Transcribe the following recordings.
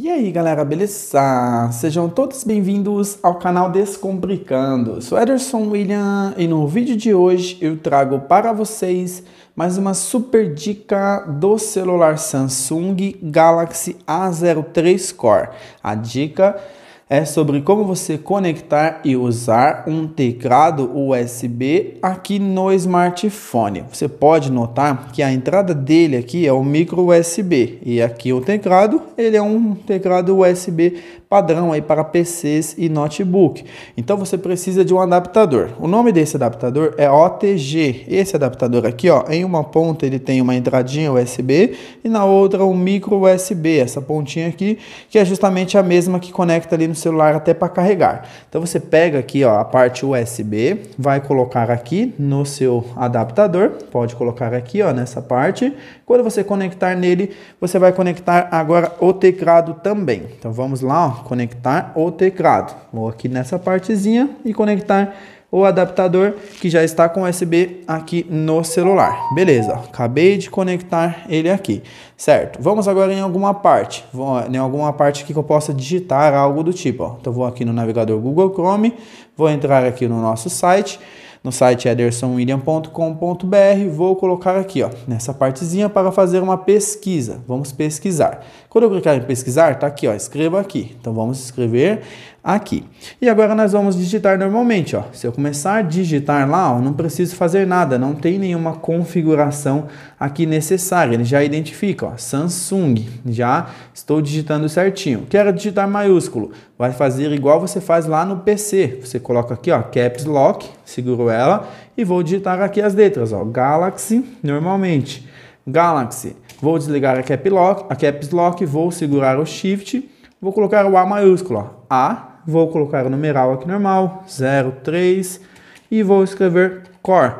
E aí galera, beleza? Sejam todos bem-vindos ao canal Descomplicando. Sou Ederson William e no vídeo de hoje eu trago para vocês mais uma super dica do celular Samsung Galaxy A03 Core. A dica é sobre como você conectar e usar um teclado USB aqui no smartphone. Você pode notar que a entrada dele aqui é o micro USB e aqui o teclado, ele é um teclado USB padrão aí para PCs e notebook. Então você precisa de um adaptador. O nome desse adaptador é OTG. Esse adaptador aqui, ó, em uma ponta ele tem uma entradinha USB e na outra um micro USB, essa pontinha aqui, que é justamente a mesma que conecta ali no celular até para carregar. Então você pega aqui ó, a parte USB, vai colocar aqui no seu adaptador, pode colocar aqui ó, nessa parte. Quando você conectar nele, você vai conectar agora o teclado também. Então vamos lá, ó, conectar o teclado. Vou aqui nessa partezinha e conectar o adaptador que já está com USB aqui no celular. Beleza, acabei de conectar ele aqui, certo? Vamos agora em alguma parte, vou, em alguma parte que eu possa digitar algo do tipo. Ó. Então vou aqui no navegador Google Chrome, vou entrar aqui no nosso site, no site edersonwilliam.com.br, vou colocar aqui, ó, nessa partezinha para fazer uma pesquisa. Vamos pesquisar. Quando eu clicar em pesquisar, tá aqui, ó, escreva aqui. Então vamos escrever aqui. E agora nós vamos digitar normalmente, ó. Se eu começar a digitar lá, ó, não preciso fazer nada, não tem nenhuma configuração aqui necessária. Ele já identifica, ó, Samsung. Já estou digitando certinho. Quero digitar maiúsculo. Vai fazer igual você faz lá no PC. Você coloca aqui, ó, caps lock, seguro ela e vou digitar aqui as letras, ó, Galaxy normalmente. Galaxy. Vou desligar a caps lock, a caps lock, vou segurar o shift, vou colocar o A maiúsculo, ó, A vou colocar o numeral aqui normal, 03, e vou escrever core.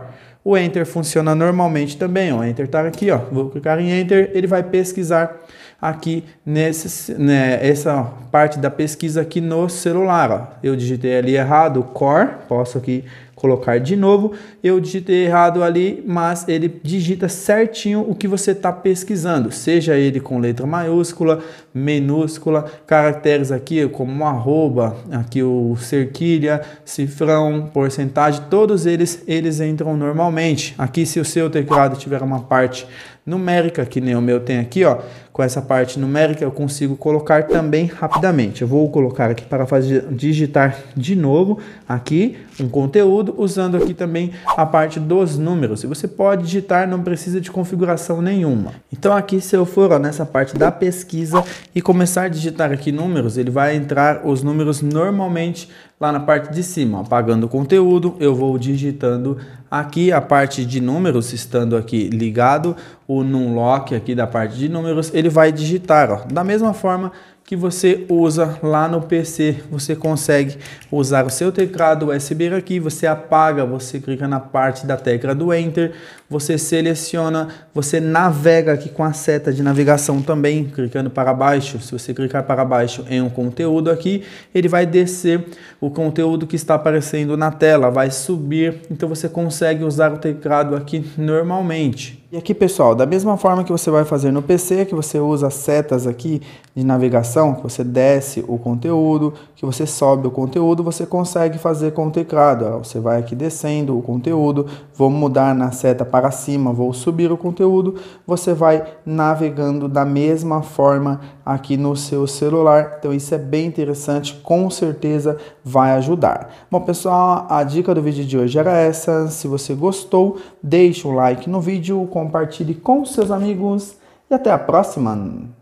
O Enter funciona normalmente também, o Enter está aqui, ó, vou clicar em Enter, ele vai pesquisar aqui nessa né, essa parte da pesquisa aqui no celular. Ó. Eu digitei ali errado, core, posso aqui colocar de novo. Eu digitei errado ali, mas ele digita certinho o que você está pesquisando, seja ele com letra maiúscula, minúscula, caracteres aqui como arroba, aqui o cerquilha, cifrão, porcentagem, todos eles eles entram normalmente. Aqui se o seu teclado tiver uma parte numérica, que nem o meu tem aqui, ó, com essa parte numérica eu consigo colocar também rapidamente. Eu vou colocar aqui para fazer, digitar de novo aqui um conteúdo, usando aqui também a parte dos números. E você pode digitar, não precisa de configuração nenhuma. Então aqui se eu for ó, nessa parte da pesquisa e começar a digitar aqui números, ele vai entrar os números normalmente lá na parte de cima, apagando o conteúdo, eu vou digitando aqui a parte de números, estando aqui ligado, o num lock aqui da parte de números, ele vai digitar, ó, da mesma forma que você usa lá no PC, você consegue usar o seu teclado USB aqui, você apaga, você clica na parte da tecla do Enter, você seleciona, você navega aqui com a seta de navegação também, clicando para baixo, se você clicar para baixo em um conteúdo aqui, ele vai descer o conteúdo que está aparecendo na tela, vai subir, então você consegue usar o teclado aqui normalmente. E aqui pessoal, da mesma forma que você vai fazer no PC, que você usa setas aqui de navegação, que você desce o conteúdo, que você sobe o conteúdo, você consegue fazer com o teclado. Você vai aqui descendo o conteúdo, vou mudar na seta para cima, vou subir o conteúdo, você vai navegando da mesma forma aqui no seu celular. Então isso é bem interessante, com certeza vai ajudar. Bom pessoal, a dica do vídeo de hoje era essa. Se você gostou, deixe um like no vídeo, compartilhe com seus amigos e até a próxima!